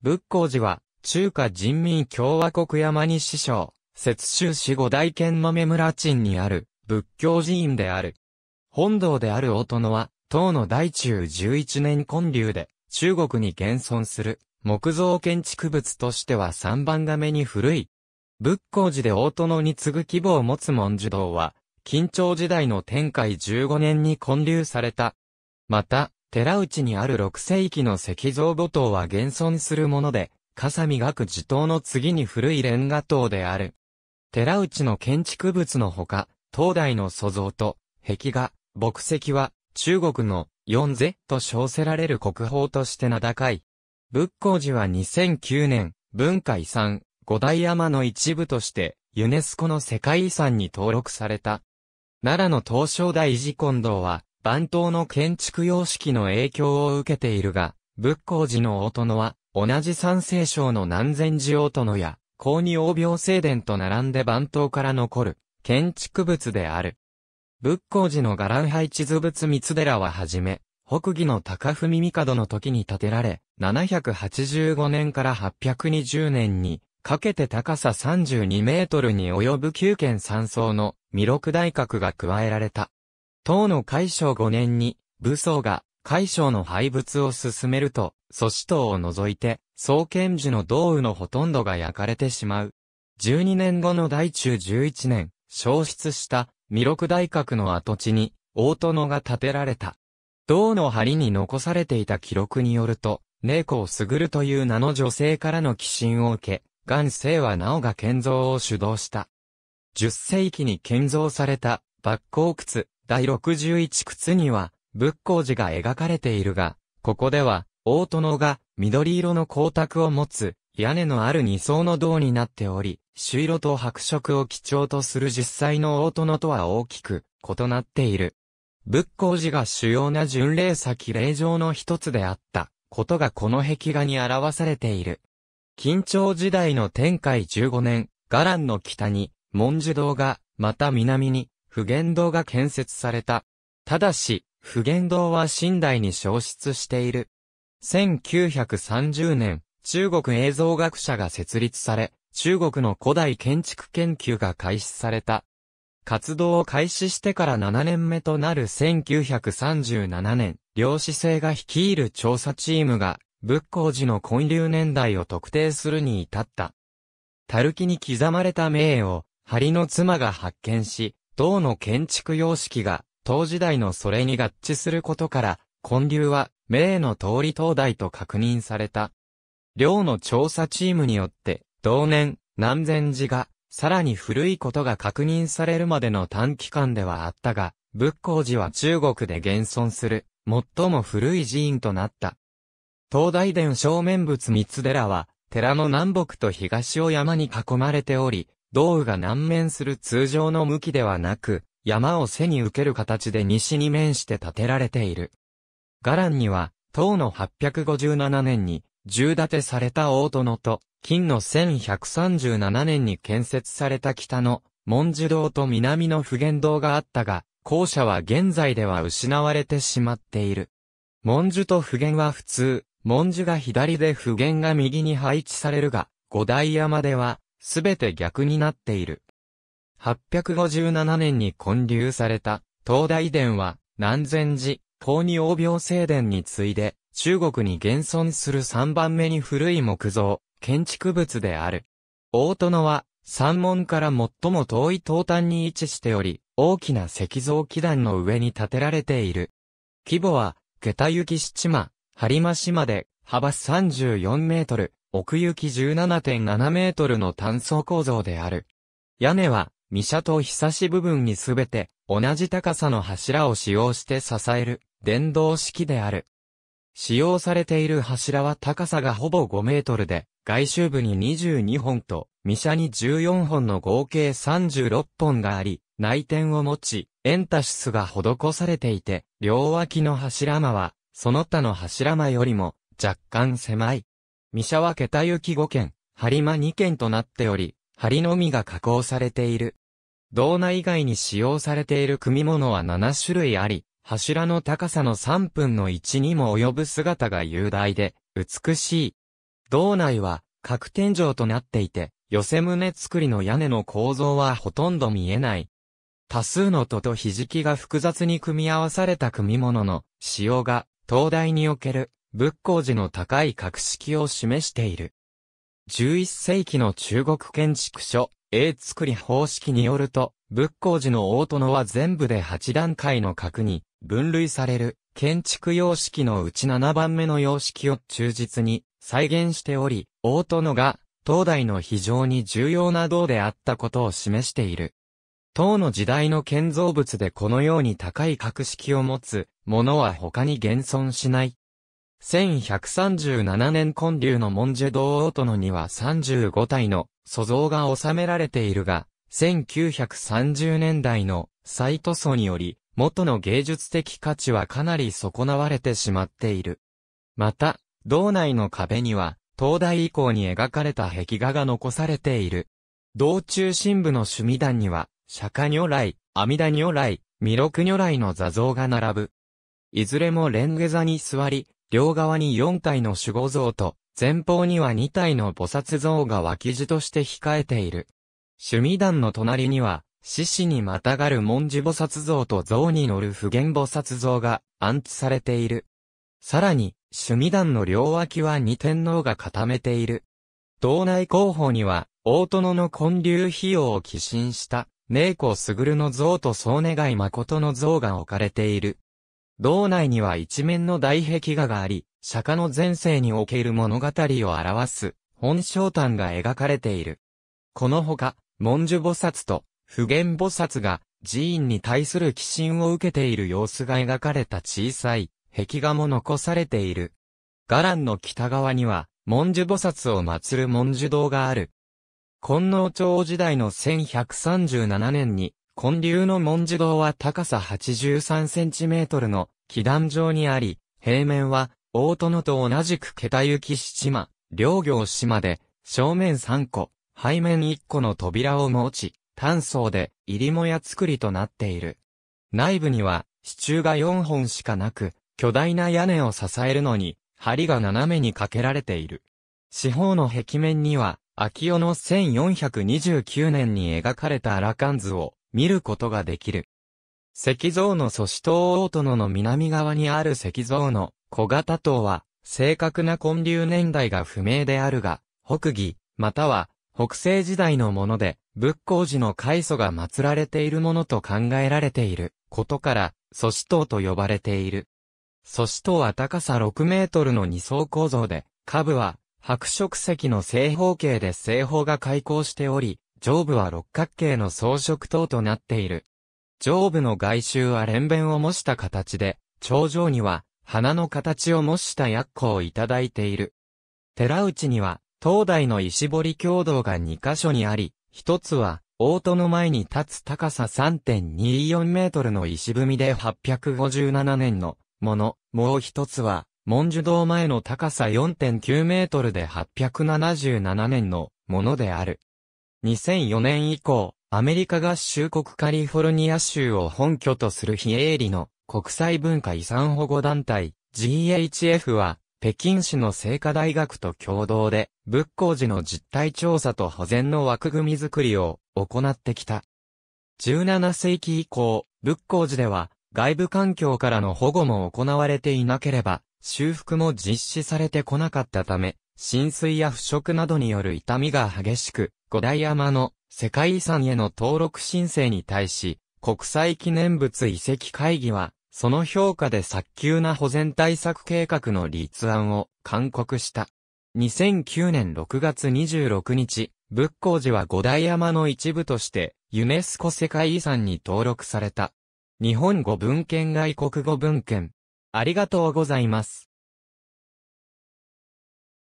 仏光寺は、中華人民共和国山西省、雪州市五大県豆村鎮にある、仏教寺院である。本堂である大殿は、唐の大中11年建立で、中国に現存する、木造建築物としては三番亀に古い。仏光寺で大殿に次ぐ規模を持つ文殊堂は、緊張時代の天海15年に建立された。また、寺内にある六世紀の石像墓塔は現存するもので、笠見学地塔の次に古いレンガ塔である。寺内の建築物のほか、東大の塑像と、壁画、木石は、中国の、四世と称せられる国宝として名高い。仏光寺は2009年、文化遺産、五大山の一部として、ユネスコの世界遺産に登録された。奈良の東照大寺金堂は、番頭の建築様式の影響を受けているが、仏光寺の大殿は、同じ三聖省の南禅寺大殿や、高二王廟聖殿と並んで番頭から残る、建築物である。仏光寺の伽藍配置図仏三寺ははじめ、北義の高文帝の時に建てられ、785年から820年に、かけて高さ32メートルに及ぶ9軒三層の弥勒大閣が加えられた。唐の海将5年に、武装が海将の廃物を進めると、祖師島を除いて、創建樹の道雨のほとんどが焼かれてしまう。12年後の大中11年、消失した弥勒大閣の跡地に、大殿が建てられた。銅の梁に残されていた記録によると、猫をすぐるという名の女性からの寄進を受け、元世はなおが建造を主導した。10世紀に建造された、抜鉱窟、第61靴には、仏光寺が描かれているが、ここでは、大殿が緑色の光沢を持つ、屋根のある二層の銅になっており、朱色と白色を基調とする実際の大殿とは大きく異なっている。仏光寺が主要な巡礼先霊場の一つであったことがこの壁画に表されている。緊張時代の天海15年、伽藍の北に、文殊堂が、また南に、普賢堂が建設された。ただし、普賢堂は寝台に消失している。1930年、中国映像学者が設立され、中国の古代建築研究が開始された。活動を開始してから7年目となる1937年、漁師生が率いる調査チームが、仏光寺の混流年代を特定するに至った。たるきに刻まれた銘を、針の妻が発見し、銅の建築様式が、当時代のそれに合致することから、建立は、明の通り灯台と確認された。寮の調査チームによって、同年、南禅寺が、さらに古いことが確認されるまでの短期間ではあったが、仏光寺は中国で現存する、最も古い寺院となった。東大殿正面仏三寺は、寺の南北と東を山に囲まれており、道具が南面する通常の向きではなく、山を背に受ける形で西に面して建てられている。伽藍には、唐の857年に、重立てされた大殿と、金の1137年に建設された北の文殊堂と南の普賢堂があったが、校舎は現在では失われてしまっている。文殊と普賢は普通、文殊が左で普賢が右に配置されるが、五大山では、すべて逆になっている。857年に建立された、東大殿は、南禅寺、法二王病聖殿に次いで、中国に現存する3番目に古い木造、建築物である。大殿は、山門から最も遠い東端に位置しており、大きな石像基壇の上に建てられている。規模は、下駄行き七間、張間島で、幅34メートル、奥行き17.7メートルの単層構造である。屋根は、ミシャとひさし部分にすべて、同じ高さの柱を使用して支える、電動式である。使用されている柱は高さがほぼ5メートルで、外周部に22本と、ミシャに14本の合計36本があり、内転を持ち、エンタシスが施されていて、両脇の柱間は、その他の柱間よりも、若干狭い。三社は桁行き5件、針間2件となっており、りのみが加工されている。道内以外に使用されている組物は7種類あり、柱の高さの3分の1にも及ぶ姿が雄大で、美しい。道内は、各天井となっていて、寄せ棟作りの屋根の構造はほとんど見えない。多数の戸とひじきが複雑に組み合わされた組物の使用が、灯台における仏光寺の高い格式を示している。11世紀の中国建築書、英作り方式によると、仏光寺の大殿は全部で8段階の格に分類される建築様式のうち7番目の様式を忠実に再現しており、大殿が東大の非常に重要な銅であったことを示している。唐の時代の建造物でこのように高い格式を持つものは他に現存しない1137年建立の文字堂大殿には35体の塑像が収められているが、1930年代の再塗装により、元の芸術的価値はかなり損なわれてしまっている。また、道内の壁には、東大以降に描かれた壁画が残されている。道中心部の趣味団には、釈迦如来、阿弥陀如来、弥勒如来の座像が並ぶ。いずれもレンゲ座に座り、両側に4体の守護像と、前方には2体の菩薩像が脇地として控えている。趣味団の隣には、獅子にまたがる文字菩薩像と像に乗る普賢菩薩像が安置されている。さらに、趣味団の両脇は二天皇が固めている。道内広報には、大殿の建立費用を寄進した、すぐるの像と総願い誠の像が置かれている。道内には一面の大壁画があり、釈迦の前世における物語を表す本章譚が描かれている。このほか、文殊菩薩と普賢菩薩が寺院に対する寄進を受けている様子が描かれた小さい壁画も残されている。伽藍の北側には、文殊菩薩を祀る文殊堂がある。金王朝時代の1137年に、建立の文字堂は高さ8 3トルの基壇状にあり、平面は大殿と同じく桁行き七間、両行島で、正面3個、背面1個の扉を持ち、単層で入りもや作りとなっている。内部には、支柱が4本しかなく、巨大な屋根を支えるのに、梁が斜めにかけられている。四方の壁面には、秋代の1429年に描かれた荒漢図を見ることができる。石像の祖師塔大殿の南側にある石像の小型塔は、正確な混流年代が不明であるが、北義、または北西時代のもので、仏光寺の開祖が祀られているものと考えられていることから、祖師塔と呼ばれている。祖師塔は高さ6メートルの二層構造で、下部は白色石の正方形で正方が開口しており、上部は六角形の装飾塔となっている。上部の外周は連弁を模した形で、頂上には花の形を模した薬庫をいただいている。寺内には、東大の石堀共同が2カ所にあり、一つは、大戸の前に立つ高さ3.24メートルの石踏みで857年のもの、もう一つは、文殊堂前の高さ4.9メートルで877年のものである。2004年以降、アメリカ合衆国カリフォルニア州を本拠とする非営利の国際文化遺産保護団体 GHF は北京市の聖火大学と共同で仏光寺の実態調査と保全の枠組みづくりを行ってきた。17世紀以降、仏光寺では外部環境からの保護も行われていなければ修復も実施されてこなかったため浸水や腐食などによる痛みが激しく五代山の世界遺産への登録申請に対し、国際記念物遺跡会議は、その評価で早急な保全対策計画の立案を勧告した。2009年6月26日、仏光寺は五代山の一部として、ユネスコ世界遺産に登録された。日本語文献外国語文献。ありがとうございます。